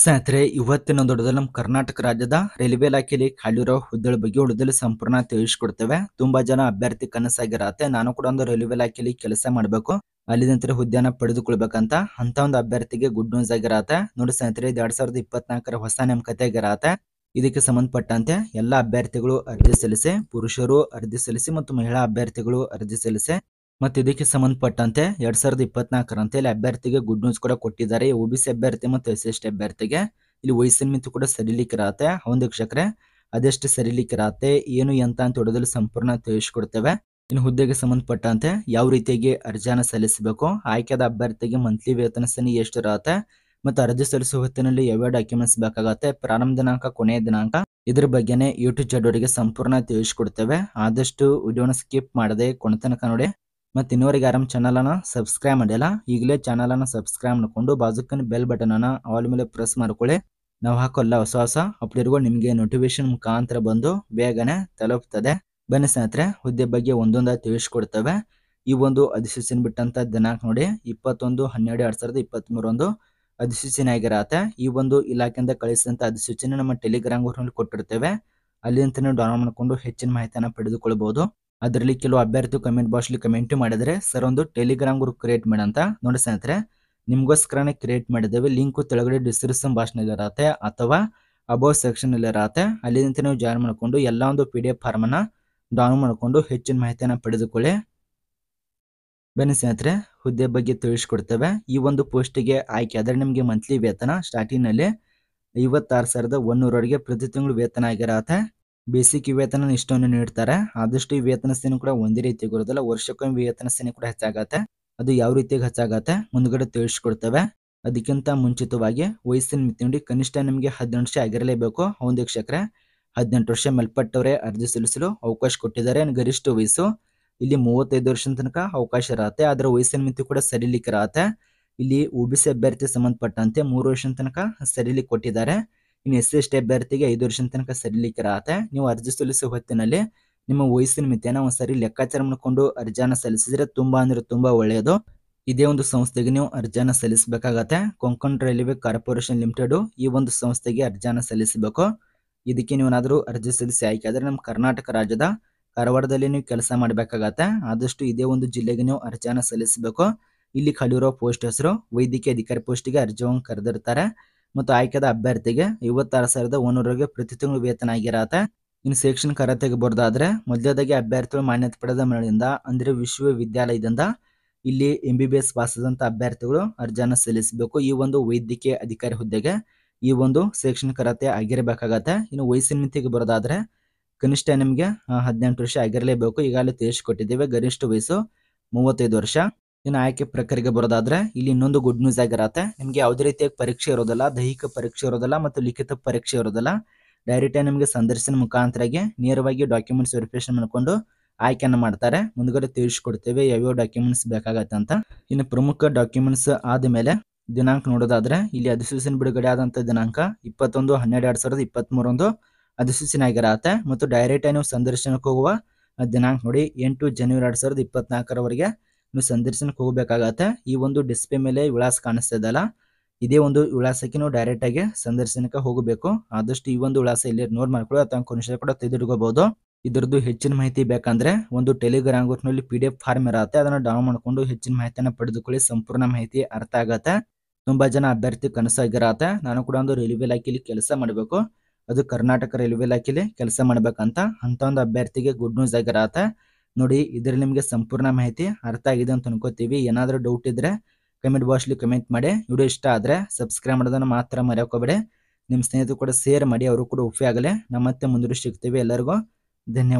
ಸ್ನೇಹಿತರೆ ಇವತ್ತಿನ ದೊಡ್ಡದಲ್ಲಿ ನಮ್ಮ ಕರ್ನಾಟಕ ರಾಜ್ಯದ ರೈಲ್ವೆ ಇಲಾಖೆಯಲ್ಲಿ ಖಾಲಿರೋ ಹುದ್ದೆಗಳ ಬಗ್ಗೆ ಉಳಿದಲ್ಲಿ ಸಂಪೂರ್ಣ ತಿಳಿಸ್ಕೊಡ್ತೇವೆ ತುಂಬಾ ಜನ ಅಭ್ಯರ್ಥಿ ಕನಸಾಗಿರತ್ತೆ ನಾನು ಕೂಡ ಒಂದು ರೈಲ್ವೆ ಇಲಾಖೆಯಲ್ಲಿ ಕೆಲಸ ಮಾಡಬೇಕು ಅಲ್ಲಿ ನಂತರ ಹುದ್ದೆನ ಪಡೆದುಕೊಳ್ಬೇಕಂತ ಅಂತ ಒಂದು ಅಭ್ಯರ್ಥಿಗೆ ಗುಡ್ ನ್ಯೂಸ್ ಆಗಿರತ್ತೆ ನೋಡಿ ಸ್ನೇಹಿತರೆ ಇದು ಎರಡ್ ಸಾವಿರದ ಇಪ್ಪತ್ನಾಲ್ಕರ ಹೊಸ ನೇಮಕತೆ ಇದಕ್ಕೆ ಸಂಬಂಧಪಟ್ಟಂತೆ ಎಲ್ಲಾ ಅಭ್ಯರ್ಥಿಗಳು ಅರ್ಜಿ ಸಲ್ಲಿಸಿ ಪುರುಷರು ಅರ್ಜಿ ಸಲ್ಲಿಸಿ ಮತ್ತು ಮಹಿಳಾ ಅಭ್ಯರ್ಥಿಗಳು ಅರ್ಜಿ ಸಲ್ಲಿಸಿ ಮತ್ತು ಇದಕ್ಕೆ ಸಂಬಂಧಪಟ್ಟಂತೆ ಎರಡ್ ಸಾವಿರದ ಇಪ್ಪತ್ನಾಲ್ಕರಂತೆ ಇಲ್ಲಿ ಅಭ್ಯರ್ಥಿಗೆ ಗುಡ್ ನ್ಯೂಸ್ ಕೂಡ ಕೊಟ್ಟಿದ್ದಾರೆ ಓ ಬಿ ಸಿ ಅಭ್ಯರ್ಥಿ ಮತ್ತು ಎಸ್ ಎಸ್ ಟಿ ಅಭ್ಯರ್ಥಿಗೆ ಇಲ್ಲಿ ವಯಸ್ಸಿನ ಮಿತಿ ಕೂಡ ಇರತ್ತೆ ಒಂದು ವೀಕ್ಷಕರೇ ಅದೆಷ್ಟು ಇರತ್ತೆ ಏನು ಎಂತ ಅಂತ ಹೊಡೆದಲ್ಲಿ ಸಂಪೂರ್ಣ ತಿಳಿಸ್ಕೊಡ್ತೇವೆ ಇನ್ನು ಹುದ್ದೆಗೆ ಸಂಬಂಧಪಟ್ಟಂತೆ ಯಾವ ರೀತಿಯಾಗಿ ಅರ್ಜಿಯನ್ನು ಸಲ್ಲಿಸಬೇಕು ಆಯ್ಕೆದ ಅಭ್ಯರ್ಥಿಗೆ ಮಂತ್ಲಿ ವೇತನ ಸನಿ ಇರತ್ತೆ ಮತ್ತು ಅರ್ಜಿ ಸಲ್ಲಿಸುವ ಹೊತ್ತಿನಲ್ಲಿ ಯಾವ ಡಾಕ್ಯುಮೆಂಟ್ಸ್ ಬೇಕಾಗತ್ತೆ ಪ್ರಾರಂಭ ದಿನಾಂಕ ಕೊನೆಯ ದಿನಾಂಕ ಇದ್ರ ಬಗ್ಗೆನೇ ಯೂಟ್ಯೂಬ್ ಜಡ್ವರಿಗೆ ಸಂಪೂರ್ಣ ತಿಳಿಸ್ಕೊಡ್ತೇವೆ ಆದಷ್ಟು ವಿಡಿಯೋನ ಸ್ಕಿಪ್ ಮಾಡದೆ ತನಕ ನೋಡಿ ಮತ್ತು ಇನ್ನೋರಿಗೆ ಆರಾಮ್ ಚಾನಲನ್ನು ಸಬ್ಸ್ಕ್ರೈಬ್ ಮಾಡಿಲ್ಲ ಈಗಲೇ ಚಾನಲನ್ನು ಸಬ್ಸ್ಕ್ರೈಬ್ ಮಾಡ್ಕೊಂಡು ಬಾಜುಕನ್ ಬೆಲ್ ಬಟನನ್ನು ಆಲ್ ಮೇಲೆ ಪ್ರೆಸ್ ಮಾಡ್ಕೊಳ್ಳಿ ನಾವು ಹಾಕೋಲ್ಲ ಹೊಸ ಹೊಸ ಅಪ್ಡೇಟ್ಗಳು ನಿಮಗೆ ನೋಟಿಫಿಕೇಶನ್ ಮುಖಾಂತರ ಬಂದು ಬೇಗನೆ ತಲುಪ್ತದೆ ಬನ್ನಿ ಸ್ನೇಹಿತರೆ ಹುದ್ದೆ ಬಗ್ಗೆ ಒಂದೊಂದಾಗಿ ತಿಳಿಸ್ಕೊಡ್ತವೆ ಈ ಒಂದು ಅಧಿಸೂಚನೆ ಬಿಟ್ಟಂತ ದಿನಾಂಕ ನೋಡಿ ಇಪ್ಪತ್ತೊಂದು ಹನ್ನೆರಡು ಎರಡು ಸಾವಿರದ ಇಪ್ಪತ್ತ್ಮೂರೊಂದು ಅಧಿಸೂಚನೆ ಆಗಿರತ್ತೆ ಈ ಒಂದು ಇಲಾಖೆಯಿಂದ ಕಳಿಸಿದಂಥ ಅಧಿಸೂಚನೆ ನಮ್ಮ ಟೆಲಿಗ್ರಾಮ್ ಗ್ರೂಪ್ನಲ್ಲಿ ಕೊಟ್ಟಿರ್ತೇವೆ ಅಲ್ಲಿಂದ ಡೌನ್ಲೋಡ್ ಮಾಡಿಕೊಂಡು ಹೆಚ್ಚಿನ ಮಾಹಿತಿಯನ್ನು ಪಡೆದುಕೊಳ್ಬೋದು ಅದರಲ್ಲಿ ಕೆಲವು ಅಭ್ಯರ್ಥಿ ಕಮೆಂಟ್ ಬಾಕ್ಸ್ ಕಮೆಂಟ್ ಮಾಡಿದರೆ ಸರ್ ಒಂದು ಟೆಲಿಗ್ರಾಮ್ ಗ್ರೂಪ್ ಕ್ರಿಯೇಟ್ ಅಂತ ನೋಡಿ ಸ್ನೇಹಿತರೆ ನಿಮ್ಗೋಸ್ಕರನೇ ಕ್ರಿಯೇಟ್ ಮಾಡಿದ್ದೇವೆ ಲಿಂಕು ತೆಳಗಡೆ ಡಿಸ್ಕ್ರಿಪ್ಷನ್ ನಲ್ಲಿ ಇರತ್ತೆ ಅಥವಾ ಸೆಕ್ಷನ್ ನಲ್ಲಿ ಇರತ್ತೆ ಅಲ್ಲಿಂದ ನೀವು ಜಾಯಿನ್ ಮಾಡಿಕೊಂಡು ಎಲ್ಲ ಒಂದು ಪಿ ಡಿ ಎಫ್ ಫಾರ್ಮನ್ನು ಡೌನ್ಲೋಡ್ ಮಾಡಿಕೊಂಡು ಹೆಚ್ಚಿನ ಮಾಹಿತಿಯನ್ನು ಪಡೆದುಕೊಳ್ಳಿ ಬನ್ನಿ ಸ್ನೇಹಿತರೆ ಹುದ್ದೆ ಬಗ್ಗೆ ತಿಳಿಸ್ಕೊಡ್ತೇವೆ ಈ ಒಂದು ಪೋಸ್ಟಿಗೆ ಆಯ್ಕೆ ಆದರೆ ನಿಮಗೆ ಮಂತ್ಲಿ ವೇತನ ಸ್ಟಾರ್ಟಿಂಗ್ನಲ್ಲಿ ಐವತ್ತಾರು ಸಾವಿರದ ಒಂದೂರವರೆಗೆ ಪ್ರತಿ ತಿಂಗಳು ವೇತನ ಆಗಿರತ್ತೆ ಬೇಸಿಕ್ ವೇತನ ಇಷ್ಟವನ್ನು ನೀಡ್ತಾರೆ ಆದಷ್ಟು ಈ ವೇತನ ಸೇನೆ ಕೂಡ ಒಂದೇ ರೀತಿ ಇರೋದಿಲ್ಲ ವರ್ಷಕ್ಕೊಮ್ಮೆ ವೇತನ ಸೇನೆ ಕೂಡ ಹೆಚ್ಚಾಗತ್ತೆ ಅದು ಯಾವ ರೀತಿಯಾಗಿ ಹೆಚ್ಚಾಗತ್ತೆ ಮುಂದ್ಗಡೆ ತಿಳಿಸ್ಕೊಡ್ತವೆ ಅದಕ್ಕಿಂತ ಮುಂಚಿತವಾಗಿ ವಯಸ್ಸಿನ ಮಿತಿ ನೋಡಿ ಕನಿಷ್ಠ ನಿಮಗೆ ಹದಿನೆಂಟು ವರ್ಷ ಆಗಿರಲೇಬೇಕು ಒಂದು ವೀಕ್ಷಕರೇ ಹದಿನೆಂಟು ವರ್ಷ ಮೇಲ್ಪಟ್ಟವರೇ ಅರ್ಜಿ ಸಲ್ಲಿಸಲು ಅವಕಾಶ ಕೊಟ್ಟಿದ್ದಾರೆ ಗರಿಷ್ಠ ವಯಸ್ಸು ಇಲ್ಲಿ ಮೂವತ್ತೈದು ವರ್ಷದ ತನಕ ಅವಕಾಶ ಇರತ್ತೆ ಆದರೆ ವಯಸ್ಸಿನ ಮಿತಿ ಕೂಡ ಸರಿಲಿಕ್ಕೆ ಇರತ್ತೆ ಇಲ್ಲಿ ಒ ಬಿ ಸಿ ಅಭ್ಯರ್ಥಿ ಸಂಬಂಧಪಟ್ಟಂತೆ ಮೂರು ವರ್ಷದ ತನಕ ಸರಿಲಿಕ್ಕೆ ಕೊಟ್ಟಿದ್ದಾರೆ ಇನ್ನು ಎಸ್ ಸಿ ಎಸ್ ಅಭ್ಯರ್ಥಿಗೆ ಐದು ವರ್ಷದ ತನಕ ಸಡಿಲಿಕರಾತೆ ನೀವು ಅರ್ಜಿ ಸಲ್ಲಿಸುವ ಹೊತ್ತಿನಲ್ಲಿ ನಿಮ್ಮ ವಯಸ್ಸಿನ ಮಿತಿಯನ್ನು ಒಂದ್ಸರಿ ಲೆಕ್ಕಾಚಾರ ಮಾಡಿಕೊಂಡು ಅರ್ಜಿಯನ್ನು ಸಲ್ಲಿಸಿದ್ರೆ ತುಂಬ ಅಂದ್ರೆ ತುಂಬಾ ಒಳ್ಳೆಯದು ಇದೇ ಒಂದು ಸಂಸ್ಥೆಗೆ ನೀವು ಅರ್ಜಿಯನ್ನು ಸಲ್ಲಿಸಬೇಕಾಗತ್ತೆ ಕೊಂಕಣ ರೈಲ್ವೆ ಕಾರ್ಪೊರೇಷನ್ ಲಿಮಿಟೆಡ್ ಈ ಒಂದು ಸಂಸ್ಥೆಗೆ ಅರ್ಜಿಯನ್ನು ಸಲ್ಲಿಸಬೇಕು ಇದಕ್ಕೆ ನೀವೇನಾದರೂ ಅರ್ಜಿ ಸಲ್ಲಿಸಿ ಆಯ್ಕೆ ಆದರೆ ನಮ್ಮ ಕರ್ನಾಟಕ ರಾಜ್ಯದ ಕಾರವಾರದಲ್ಲಿ ನೀವು ಕೆಲಸ ಮಾಡಬೇಕಾಗತ್ತೆ ಆದಷ್ಟು ಇದೇ ಒಂದು ಜಿಲ್ಲೆಗೆ ನೀವು ಅರ್ಜಿಯನ್ನು ಸಲ್ಲಿಸಬೇಕು ಇಲ್ಲಿ ಖಾಲಿರೋ ಪೋಸ್ಟ್ ಹೆಸರು ವೈದ್ಯಕೀಯ ಅಧಿಕಾರಿ ಪೋಸ್ಟಿಗೆ ಅರ್ಜಿಯನ್ನು ಕರೆದಿರ್ತಾರೆ ಮತ್ತು ಆಯ್ಕೆದ ಅಭ್ಯರ್ಥಿಗೆ ಐವತ್ತಾರು ಸಾವಿರದ ಒಂದೂರಿಗೆ ಪ್ರತಿ ತಿಂಗಳು ವೇತನ ಆಗಿರತ್ತೆ ಇನ್ನು ಶೈಕ್ಷಣಿಕ ಕರ ಬರೋದಾದ್ರೆ ಮೊದಲದಾಗಿ ಅಭ್ಯರ್ಥಿಗಳು ಮಾನ್ಯತೆ ಪಡೆದ ಮನೆಯಿಂದ ಅಂದರೆ ವಿಶ್ವವಿದ್ಯಾಲಯದಿಂದ ಇಲ್ಲಿ ಎಂ ಬಿ ಬಿ ಎಸ್ ಪಾಸಾದಂಥ ಅಭ್ಯರ್ಥಿಗಳು ಅರ್ಜಿಯನ್ನು ಸಲ್ಲಿಸಬೇಕು ಈ ಒಂದು ವೈದ್ಯಕೀಯ ಅಧಿಕಾರಿ ಹುದ್ದೆಗೆ ಈ ಒಂದು ಶೈಕ್ಷಣಿಕ ಅರ್ಹತೆ ಆಗಿರಬೇಕಾಗತ್ತೆ ಇನ್ನು ವಯಸ್ಸಿನ ಮಿತಿಗೆ ಬರೋದಾದ್ರೆ ಕನಿಷ್ಠ ನಿಮಗೆ ಹದಿನೆಂಟು ವರ್ಷ ಆಗಿರಲೇಬೇಕು ಈಗಾಗಲೇ ತಿಳಿಸಿಕೊಟ್ಟಿದ್ದೇವೆ ಗರಿಷ್ಠ ವಯಸ್ಸು ಮೂವತ್ತೈದು ವರ್ಷ ಇನ್ನು ಆಯ್ಕೆ ಪ್ರಕ್ರಿಯೆಗೆ ಬರೋದಾದ್ರೆ ಇಲ್ಲಿ ಇನ್ನೊಂದು ಗುಡ್ ನ್ಯೂಸ್ ಆಗಿರತ್ತೆ ನಿಮಗೆ ಯಾವುದೇ ರೀತಿಯಾಗಿ ಪರೀಕ್ಷೆ ಇರೋದಿಲ್ಲ ದೈಹಿಕ ಪರೀಕ್ಷೆ ಇರೋದಿಲ್ಲ ಮತ್ತು ಲಿಖಿತ ಪರೀಕ್ಷೆ ಇರೋದಿಲ್ಲ ಡೈರೆಕ್ಟಾಗಿ ನಿಮಗೆ ಸಂದರ್ಶನ ಮುಖಾಂತರಾಗಿ ನೇರವಾಗಿ ಡಾಕ್ಯುಮೆಂಟ್ಸ್ ವೆರಿಫಿಕೇಶನ್ ಮಾಡಿಕೊಂಡು ಆಯ್ಕೆಯನ್ನು ಮಾಡ್ತಾರೆ ಮುಂದ್ಗಡೆ ತಿಳಿಸ್ಕೊಡ್ತೇವೆ ಯಾವ್ಯಾವ ಡಾಕ್ಯುಮೆಂಟ್ಸ್ ಬೇಕಾಗತ್ತೆ ಅಂತ ಇನ್ನು ಪ್ರಮುಖ ಡಾಕ್ಯುಮೆಂಟ್ಸ್ ಮೇಲೆ ದಿನಾಂಕ ನೋಡೋದಾದ್ರೆ ಇಲ್ಲಿ ಅಧಿಸೂಚನೆ ಬಿಡುಗಡೆ ಆದಂಥ ದಿನಾಂಕ ಇಪ್ಪತ್ತೊಂದು ಹನ್ನೆರಡು ಎರಡು ಸಾವಿರದ ಇಪ್ಪತ್ತ್ಮೂರೊಂದು ಅಧಿಸೂಚನೆ ಆಗಿರತ್ತೆ ಮತ್ತು ಡೈರೆಕ್ಟಾಗಿ ನೀವು ಸಂದರ್ಶನಕ್ಕೆ ಹೋಗುವ ದಿನಾಂಕ ನೋಡಿ ಎಂಟು ಜನವರಿ ಎರಡು ಸಾವಿರದ ಇಪ್ಪತ್ನಾಲ್ಕರವರೆಗೆ ನೀವು ಸಂದರ್ಶನಕ್ಕೆ ಹೋಗಬೇಕಾಗತ್ತೆ ಈ ಒಂದು ಡಿಸ್ಪ್ಲೇ ಮೇಲೆ ವಿಳಾಸ ಇದ್ದಲ್ಲ ಇದೇ ಒಂದು ವಿಳಾಸಕ್ಕೆ ನೀವು ಡೈರೆಕ್ಟಾಗಿ ಸಂದರ್ಶನಕ್ಕೆ ಹೋಗಬೇಕು ಆದಷ್ಟು ಈ ಒಂದು ವಿಳಾಸ ಇಲ್ಲಿ ನೋಡ್ ಮಾಡ್ಕೊಳ್ಳಿ ಅಥವಾ ಕೊನಿಷ ಕೂಡ ತೆಗೆದಿಡ್ಕೋಬಹುದು ಇದರದ್ದು ಹೆಚ್ಚಿನ ಮಾಹಿತಿ ಬೇಕಂದ್ರೆ ಒಂದು ಟೆಲಿಗ್ರಾಮ್ ಗ್ರೂಪ್ನಲ್ಲಿ ಪಿ ಡಿ ಎಫ್ ಫಾರ್ಮ್ ಇರುತ್ತೆ ಅದನ್ನು ಡೌನ್ ಮಾಡ್ಕೊಂಡು ಹೆಚ್ಚಿನ ಮಾಹಿತಿಯನ್ನ ಪಡೆದುಕೊಳ್ಳಿ ಸಂಪೂರ್ಣ ಮಾಹಿತಿ ಅರ್ಥ ಆಗತ್ತೆ ತುಂಬಾ ಜನ ಅಭ್ಯರ್ಥಿ ಕನಸಾಗಿರತ್ತೆ ನಾನು ಕೂಡ ಒಂದು ರೈಲ್ವೆ ಇಲಾಖೆಯಲ್ಲಿ ಕೆಲಸ ಮಾಡಬೇಕು ಅದು ಕರ್ನಾಟಕ ರೈಲ್ವೆ ಇಲಾಖೆಯಲ್ಲಿ ಕೆಲಸ ಮಾಡಬೇಕಂತ ಅಂತ ಒಂದು ಅಭ್ಯರ್ಥಿಗೆ ಗುಡ್ ನ್ಯೂಸ್ ಆಗಿರತ್ತೆ ನೋಡಿ ಇದರಲ್ಲಿ ನಿಮಗೆ ಸಂಪೂರ್ಣ ಮಾಹಿತಿ ಅರ್ಥ ಆಗಿದೆ ಅಂತ ಅನ್ಕೋತೀವಿ ಏನಾದರೂ ಡೌಟ್ ಇದ್ರೆ ಕಮೆಂಟ್ ಬಾಕ್ಸ್ಲಿ ಕಮೆಂಟ್ ಮಾಡಿ ವಿಡಿಯೋ ಇಷ್ಟ ಆದರೆ ಸಬ್ಸ್ಕ್ರೈಬ್ ಮಾಡೋದನ್ನು ಮಾತ್ರ ಮರೆಯೋಕೋಬೇಡಿ ನಿಮ್ಮ ಸ್ನೇಹಿತರು ಕೂಡ ಸೇರ್ ಮಾಡಿ ಅವರು ಕೂಡ ಉಪಯೋಗ ಆಗಲಿ ನಮ್ಮ ಮತ್ತೆ ಸಿಗ್ತೀವಿ ಎಲ್ಲರಿಗೂ ಧನ್ಯವಾದ